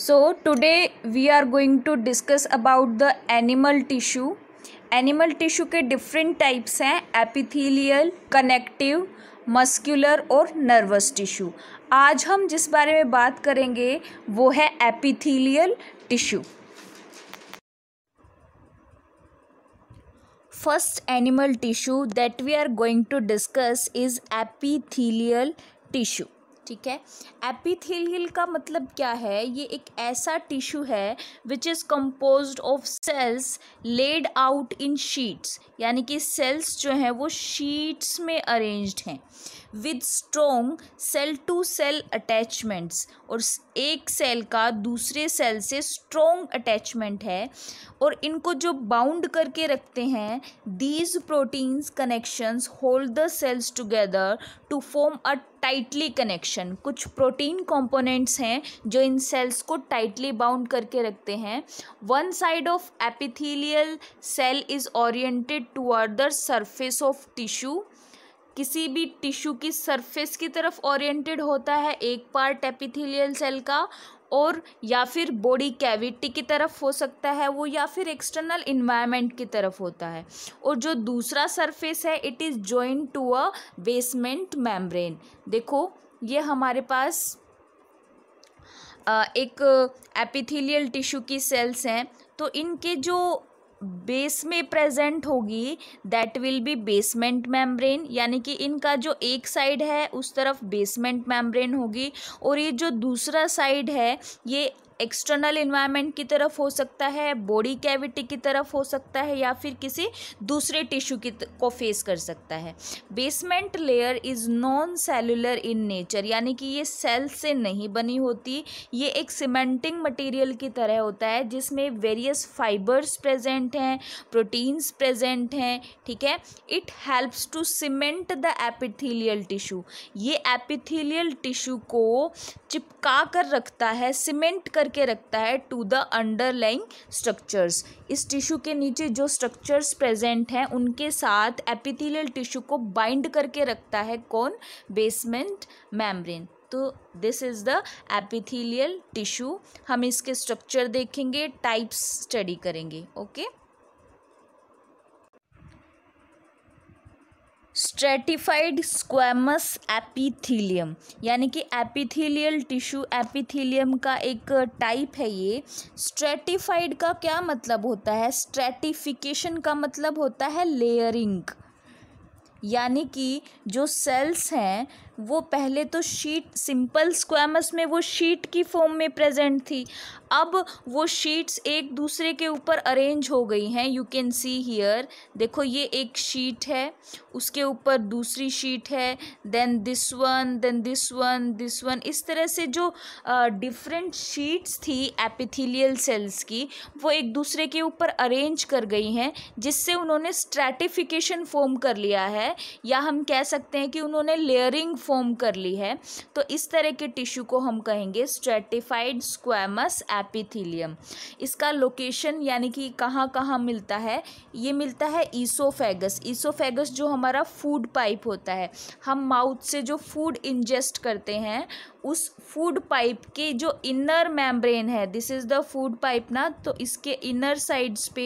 So today we are going to discuss about the animal tissue animal tissue के different types हैं epithelial connective muscular और nervous tissue आज हम जिस बारे में बात करेंगे वो है epithelial tissue first animal tissue that we are going to discuss is epithelial tissue ठीक है एपिथेलियल का मतलब क्या है ये एक ऐसा टिश्यू है which is compose of cells laid out in sheets यानी कि सेल्स जो हैं वो शीट्स में अरेंज्ड हैं with strong cell to cell attachments और एक सेल का दूसरे सेल से स्ट्रोंग अटैचमेंट है और इनको जो बाउंड करके रखते हैं these proteins connections hold the cells together to form a tightly connection कुछ प्रोटीन कंपोनेंट्स हैं जो इन सेल्स को टाइटली बाउंड करके रखते हैं one side of epithelial cell is oriented toward the surface of tissue किसी भी टिश्यू की सरफेस की तरफ ओरिएंटेड होता है एक पार्ट एपिथेलियल सेल का और या फिर बॉडी कैविटी की तरफ हो सकता है वो या फिर एक्सटर्नल इन्वायरमेंट की तरफ होता है और जो दूसरा सरफेस है it is joint to a basement membrane देखो ये हमारे पास एक एपिथेलियल टिश्यू की सेल्स हैं तो इनके जो बेस में प्रेजेंट होगी that will be basement membrane यानी कि इनका जो एक साइड है उस तरफ बेसमेंट मेम्ब्रेन होगी और ये जो दूसरा साइड है ये एक्सटर्नल इन्वायरमेंट की तरफ हो सकता है बॉडी कैविटी की तरफ हो सकता है या फिर किसी दूसरे टिश्यू की को फेस कर सकता है basement layer is non cellular in nature यानी कि ये सेल से नहीं बनी होती ये एक सीमेंटिंग मटेरियल की तरह होता है जिसमें वेरियस फाइबर्स प्रेजेंट हैं प्रोटीन्स प्रेजेंट हैं ठीक है it helps to cement the epithelial tissue ये एपिथीलियल टिश्यू को चिपका कर रखता है सीमेंट कर करके रखता है टू द अंडरलाइंग स्ट्रक्चर्स इस टिश्यू के नीचे जो स्ट्रक्चर्स प्रेजेंट हैं उनके साथ एपिथेलियल टिश्यू को बाइंड करके रखता है कौन बेसमेंट मैमब्रेन तो this is the epithelial tissue हम इसके स्ट्रक्चर देखेंगे टाइप्स स्टडी करेंगे okay okay? Stratified squamous epithelium यानी कि एपिथीलियल टिश्यू एपिथीलियम का एक टाइप है ये स्ट्रेटिफाइड का क्या मतलब होता है स्ट्रेटिफिकेशन का मतलब होता है लेयरिंग यानी कि जो सेल्स हैं वो पहले तो शीट सिंपल स्क्वामस में वो शीट की फॉर्म में प्रेजेंट थी अब वो शीट्स एक दूसरे के ऊपर अरेंज हो गई हैं यू कैन सी हियर देखो ये एक शीट है उसके ऊपर दूसरी शीट है then this one then this one this one इस तरह से जो डिफरेंट uh, शीट्स थी एपिथीलियल सेल्स की वो एक दूसरे के ऊपर अरेंज कर गई हैं जिससे उन्होंने स्ट्रेटिफिकेशन फॉर्म कर लिया है या हम कह सकते हैं कि उन्होंने लेयरिंग फॉर्म कर ली है तो इस तरह के टिश्यू को हम कहेंगे स्ट्रेटिफाइड स्क्वामस एपिथीलियम इसका लोकेशन यानी कि कहाँ कहाँ मिलता है ये मिलता है ईसोफेगस ईसोफेगस जो हमारा फूड पाइप होता है हम माउथ से जो फूड इंजेस्ट करते हैं उस फूड पाइप के जो इनर मेम्ब्रेन है this is the food pipe ना तो इसके इनर साइड्स पे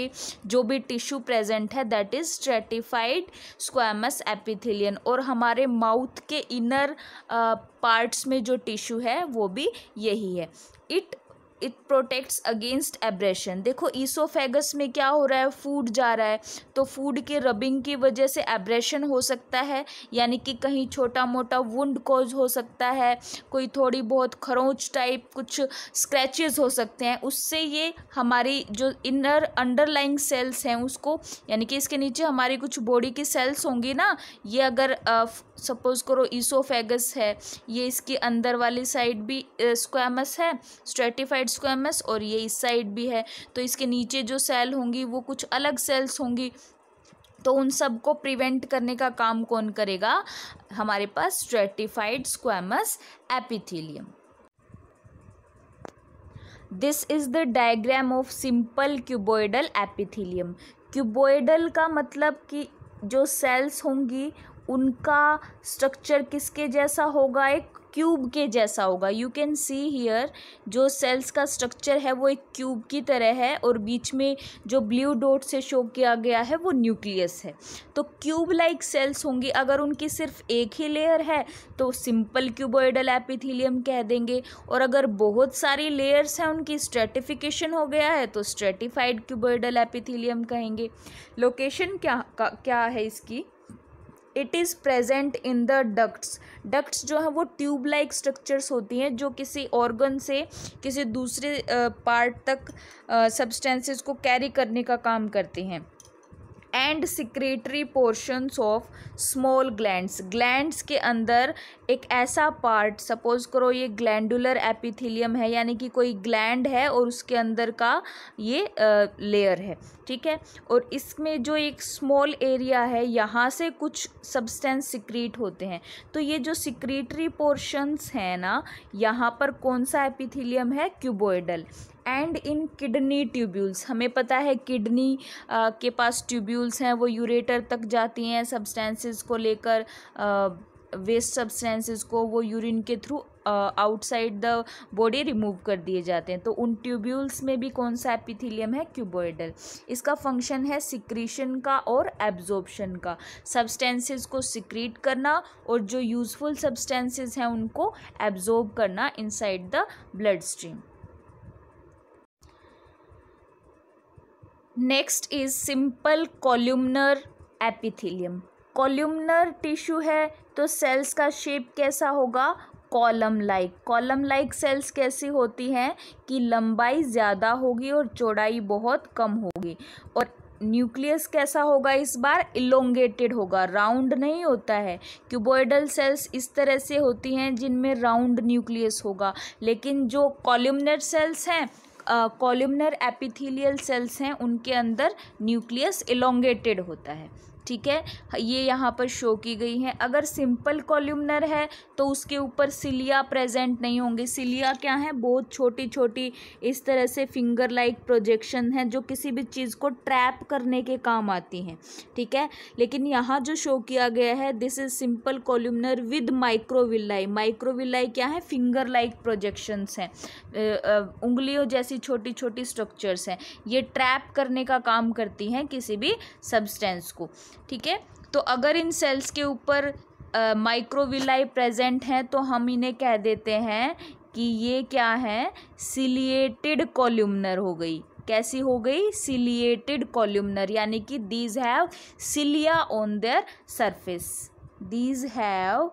जो भी टिश्यू प्रेजेंट है that is stratified squamous epithelium और हमारे माउथ के इनर पार्ट्स uh, में जो टिश्यू है वो भी यही है it it protects against abrasion देखो ईसोफेगस में क्या हो रहा है फूड जा रहा है तो फूड के रबिंग की वजह से एब्रेशन हो सकता है यानी कि कहीं छोटा मोटा वुंड कॉज हो सकता है कोई थोड़ी बहुत खरोंच टाइप कुछ स्क्रैचेस हो सकते हैं उससे ये हमारी जो इनर अंडरलाइंग सेल्स हैं उसको यानी कि इसके नीचे हमारी कुछ बॉडी की सेल्स होंगी ना ये अगर सपोज़ करो ईसोफेगस है ये इसके अंदर वाली साइड भी स्क्वामस है स्ट्रेटिफाइड स्क्वामस और ये इस साइड भी है तो इसके नीचे जो सेल होंगी वो कुछ अलग सेल्स होंगी तो उन सब को प्रिवेंट करने का काम कौन करेगा हमारे पास stratified squamous epithelium this is the diagram of simple cuboidal epithelium cuboidal का मतलब कि जो सेल्स होंगी उनका स्ट्रक्चर किसके जैसा होगा एक क्यूब के जैसा होगा यू कैन सी हियर जो सेल्स का स्ट्रक्चर है वो एक क्यूब की तरह है और बीच में जो ब्लू डॉट से शो किया गया है वो न्यूक्लियस है तो क्यूब लाइक सेल्स होंगी अगर उनकी सिर्फ एक ही लेयर है तो सिंपल क्यूबोइडल एपिथीलियम कह देंगे और अगर बहुत सारी लेयर्स हैं उनकी स्ट्रेटिफिकेशन हो गया है तो स्ट्रेटिफाइड क्यूबोइडल एपिथीलियम कहेंगे लोकेशन क्या क्या है इसकी it is present in the ducts ducts जो है वो ट्यूब लाइक स्ट्रक्चर्स होती हैं जो किसी ऑर्गन से किसी दूसरे पार्ट तक सब्सटेंसेस को कैरी करने का काम करती हैं and secretory portions of small glands glands के अंदर एक ऐसा पार्ट सपोज करो ये ग्लैंडुलर एपिथीलियम है यानी कि कोई ग्लैंड है और उसके अंदर का ये लेयर है ठीक है और इसमें जो एक स्मॉल एरिया है यहाँ से कुछ सब्सटेंस सिक्रीट होते हैं तो ये जो सिक्रेटरी पोर्शंस हैं ना यहाँ पर कौन सा एपिथीलियम है cuboidal and in kidney tubules हमें पता है किडनी के पास ट्यूब्यूल्स हैं वो यूरेटर तक जाती हैं सब्सटेंसेस को लेकर वेस्ट सब्सटेंसेस को वो यूरिन के through outside the body remove कर दिए जाते हैं तो उन ट्यूब्यूल्स में भी कौन सा एपिथीलियम है क्यूबोइडल इसका फंक्शन है सिक्रीशन का और एब्जॉर्प्शन का सब्सटेंसेस को सिक्रीट करना और जो यूज़फुल सब्सटेंसेस हैं उनको एब्जॉर्ब करना inside the blood stream next is simple columnar epithelium columnar tissue है तो सेल्स का शेप कैसा होगा column like column like cells कैसी होती हैं कि लंबाई ज़्यादा होगी और चौड़ाई बहुत कम होगी और न्यूक्लियस कैसा होगा इस बार इलोंगेटेड होगा राउंड नहीं होता है क्यूबोइडल सेल्स इस तरह से होती हैं जिनमें राउंड न्यूक्लियस होगा लेकिन जो कॉल्यूमनर सेल्स हैं कॉल्यूमनर एपिथेलियल सेल्स हैं उनके अंदर न्यूक्लियस एलोंगेटेड होता है ठीक है ये यहाँ पर शो की गई हैं अगर सिंपल कॉल्यूमनर है तो उसके ऊपर सिलिया प्रेजेंट नहीं होंगे सिलिया क्या है बहुत छोटी छोटी इस तरह से फिंगर लाइक प्रोजेक्शन है जो किसी भी चीज़ को ट्रैप करने के काम आती हैं ठीक है लेकिन यहाँ जो शो किया गया है this is simple columnar with microvilli microvilli क्या है फिंगर लाइक प्रोजेक्शंस हैं उंगलियों जैसी छोटी छोटी स्ट्रक्चर्स हैं ये ट्रैप करने का काम करती हैं किसी भी सब्सटेंस को ठीक है तो अगर इन सेल्स के ऊपर माइक्रोविलाई प्रेजेंट हैं तो हम इन्हें कह देते हैं कि ये क्या है सिलिएटेड कॉल्यूमनर हो गई कैसी हो गई सिलिएटेड कॉल्यूमनर यानी कि these have cilia on their surface these have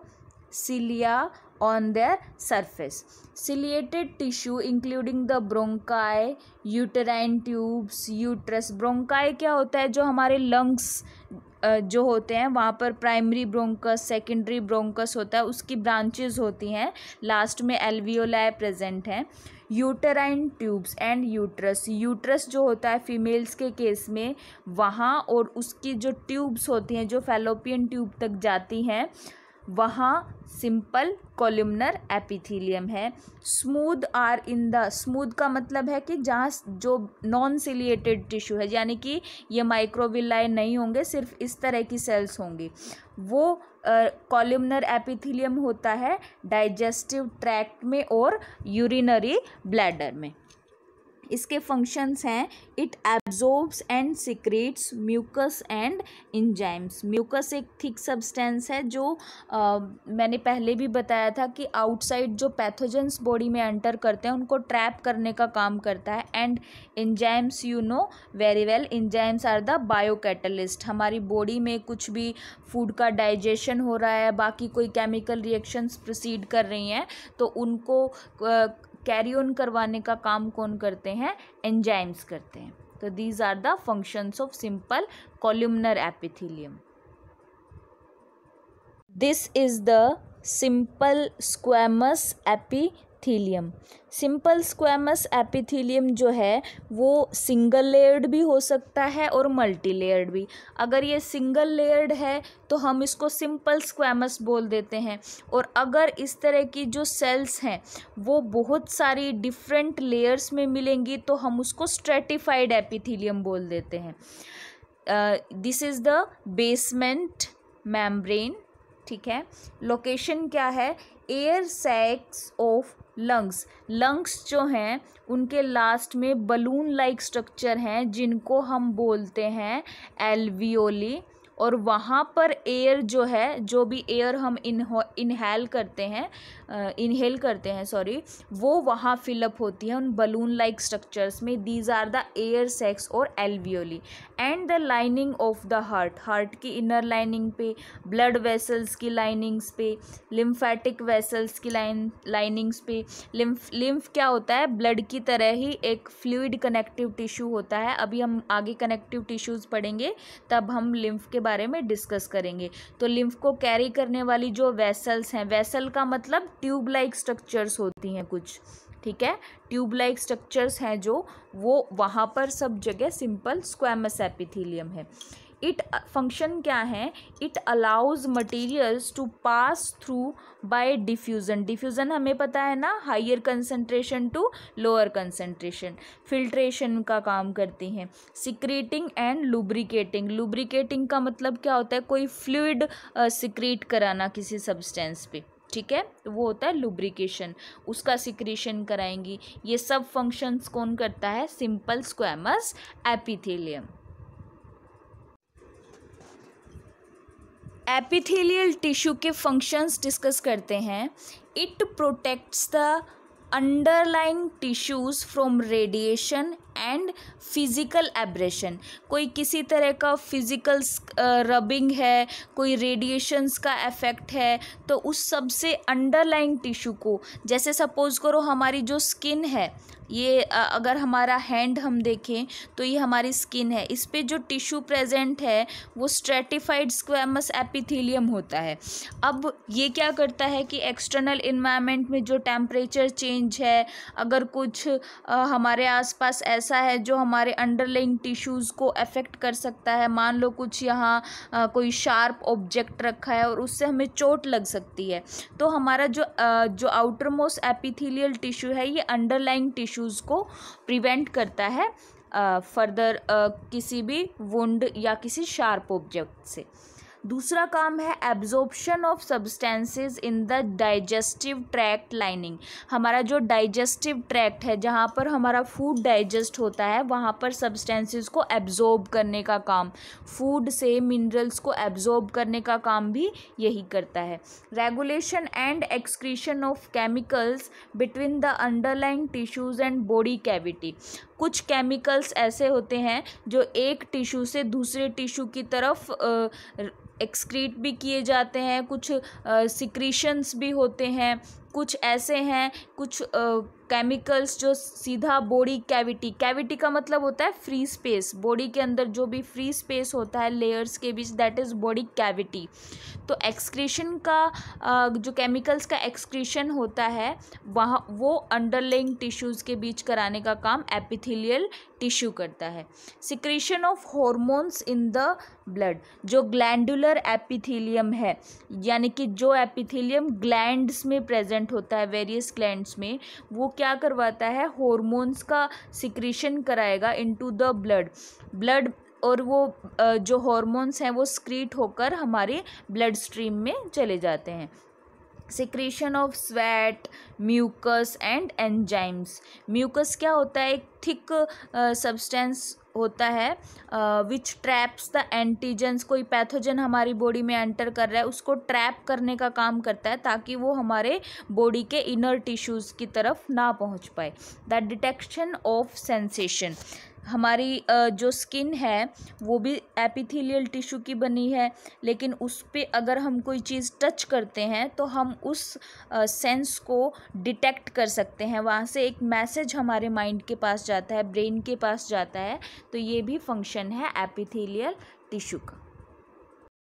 cilia on their surface ciliated tissue including the bronchi uterine tubes uterus bronchi क्या होता है जो हमारे लंग्स जो होते हैं वहाँ पर प्राइमरी ब्रोंकस सेकेंडरी ब्रोंकस होता है उसकी ब्रांचेज होती हैं लास्ट में एल्वियोलाय प्रेजेंट हैं uterine tubes and uterus uterus जो होता है फीमेल्स के केस में वहाँ और उसकी जो ट्यूब्स होती हैं जो फेलोपियन ट्यूब तक जाती हैं वहाँ सिंपल कॉल्यूमनर एपिथीलियम है smooth are in the smooth का मतलब है कि जहाँ जो नॉन सिलिएटेड टिश्यू है यानी कि ये माइक्रोविलाए नहीं होंगे सिर्फ इस तरह की सेल्स होंगी वो कॉल्यूमनर uh, एपिथीलियम होता है डाइजेस्टिव ट्रैक्ट में और यूरिनरी ब्लैडर में इसके फंक्शंस हैं it absorbs and secretes mucus and enzymes mucus एक थिक सब्सटेंस है जो आ, मैंने पहले भी बताया था कि आउटसाइड जो पैथोजेंस बॉडी में एंटर करते हैं उनको ट्रैप करने का काम करता है and enzymes you know very well enzymes are the bio catalyst हमारी बॉडी में कुछ भी फूड का डाइजेशन हो रहा है बाकी कोई केमिकल रिएक्शंस प्रोसीड कर रही हैं तो उनको कैरी ऑन करवाने का काम कौन करते हैं एंजाइम्स करते हैं तो these are the functions of simple columnar epithelium this is the simple squamous epi epithelium simple squamous epithelium जो है वो सिंगल लेयर्ड भी हो सकता है और मल्टी लेयर्ड भी अगर ये सिंगल लेयर्ड है तो हम इसको सिंपल स्क्वेमस बोल देते हैं और अगर इस तरह की जो सेल्स हैं वो बहुत सारी डिफरेंट लेयर्स में मिलेंगी तो हम उसको स्ट्रेटिफाइड एपिथीलियम बोल देते हैं this is the basement membrane ठीक है लोकेशन क्या है air sacs of lungs lungs जो हैं उनके लास्ट में बलून लाइक स्ट्रक्चर हैं जिनको हम बोलते हैं एलवियोली और वहाँ पर एयर जो है जो भी एयर हम इनहेल करते हैं इनहेल करते हैं सॉरी वो वहाँ फिलअप होती है उन बलून लाइक स्ट्रक्चर्स में these are the air sacs और alveoli and the lining of the heart heart की इनर लाइनिंग पे ब्लड वेसल्स की लाइनिंग्स पे लिम्फेटिक वेसल्स की लाइन लाइनिंग्स पे लिम्फ लिम्फ क्या होता है ब्लड की तरह ही एक फ्लूड कनेक्टिव टिश्यू होता है अभी हम आगे कनेक्टिव टिश्यूज़ पढ़ेंगे तब हम लिम्फ के बारे में डिस्कस करेंगे तो लिम्फ को कैरी करने वाली जो वेसल्स हैं वेसल का मतलब ट्यूब लाइक स्ट्रक्चर्स होती हैं कुछ ठीक है ट्यूब लाइक स्ट्रक्चर्स हैं जो वो वहाँ पर सब जगह सिंपल स्क्वामस एपिथीलियम है इट फंक्शन क्या है it allows materials to pass through by diffusion diffusion हमें पता है ना higher concentration to lower concentration filtration का काम करती हैं सिक्रेटिंग एंड लुब्रिकेटिंग लुब्रिकेटिंग का मतलब क्या होता है कोई फ्लूड सिक्रेट कराना किसी सब्सटेंस पे ठीक है तो वो होता है लुब्रिकेशन उसका सिक्रेशन कराएंगी ये सब फंक्शंस कौन करता है simple squamous epithelium epithelial tissue के फंक्शंस डिस्कस करते हैं it protects the underlying tissues from radiation and physical abrasion कोई किसी तरह का फिज़िकल रबिंग uh, है कोई रेडिएशंस का इफ़ेक्ट है तो उस सबसे अंडरलाइंग अंडरलाइन टिश्यू को जैसे सपोज़ करो हमारी जो स्किन है ये uh, अगर हमारा हैंड हम देखें तो ये हमारी स्किन है इस पर जो टिश्यू प्रेजेंट है वो स्ट्रेटिफाइड स्क्वेमस एपिथीलियम होता है अब ये क्या करता है कि एक्सटर्नल इन्वायरमेंट में जो टेम्परेचर चेंज है अगर कुछ आ, uh, हमारे आसपास ऐसा ऐसा है जो हमारे अंडरलाइंग टिश्यूज़ को अफेक्ट कर सकता है मान लो कुछ यहाँ कोई शार्प ऑब्जेक्ट रखा है और उससे हमें चोट लग सकती है तो हमारा जो आ, जो आउटर मोस्ट एपिथीलियल टिश्यू है ये अंडरलाइंग टिश्यूज़ को प्रिवेंट करता है फर्दर किसी भी वुंड या किसी शार्प ऑब्जेक्ट से दूसरा काम है absorption of substances in the digestive tract lining हमारा जो डाइजेस्टिव ट्रैक्ट है जहाँ पर हमारा फूड डाइजेस्ट होता है वहाँ पर सब्सटेंसेस को एब्जॉर्ब करने का काम फूड से मिनरल्स को एब्जॉर्ब करने का काम भी यही करता है regulation and excretion of chemicals between the underline tissues and body cavity कुछ केमिकल्स ऐसे होते हैं जो एक टिश्यू से दूसरे टिश्यू की तरफ एक्सक्रीट भी किए जाते हैं कुछ सिक्रीशंस भी होते हैं कुछ ऐसे हैं कुछ केमिकल्स जो सीधा बॉडी कैविटी कैविटी का मतलब होता है फ्री स्पेस बॉडी के अंदर जो भी फ्री स्पेस होता है लेयर्स के बीच दैट इज़ बॉडी कैविटी तो एक्सक्रीशन का जो केमिकल्स का एक्सक्रीशन होता है वहाँ वो अंडरलेइंग टिश्यूज़ के बीच कराने का काम एपिथेलियल टिश्यू करता है secretion of hormones in the blood जो ग्लैंडुलर एपिथेलियम है यानी कि जो एपिथेलियम ग्लैंड्स में प्रेजेंट होता है वेरियस ग्लैंड्स में वो क्या करवाता है हॉर्मोन्स का सिक्रेशन कराएगा इनटू द ब्लड ब्लड और वो जो हॉर्मोन्स हैं वो स्क्रीट होकर हमारे ब्लड स्ट्रीम में चले जाते हैं secretion of sweat mucus and enzymes mucus क्या होता है एक थिक सब्सटेंस होता है विच ट्रैप्स द एंटीजेंस कोई पैथोजन हमारी बॉडी में एंटर कर रहा है उसको ट्रैप करने का काम करता है ताकि वो हमारे बॉडी के इनर टिश्यूज़ की तरफ ना पहुंच पाए द डिटेक्शन ऑफ सेंसेशन हमारी जो स्किन है वो भी एपिथेलियल टिश्यू की बनी है लेकिन उस पर अगर हम कोई चीज़ टच करते हैं तो हम उस सेंस को डिटेक्ट कर सकते हैं वहाँ से एक मैसेज हमारे माइंड के पास जाता है ब्रेन के पास जाता है तो ये भी फंक्शन है एपिथेलियल टिश्यू का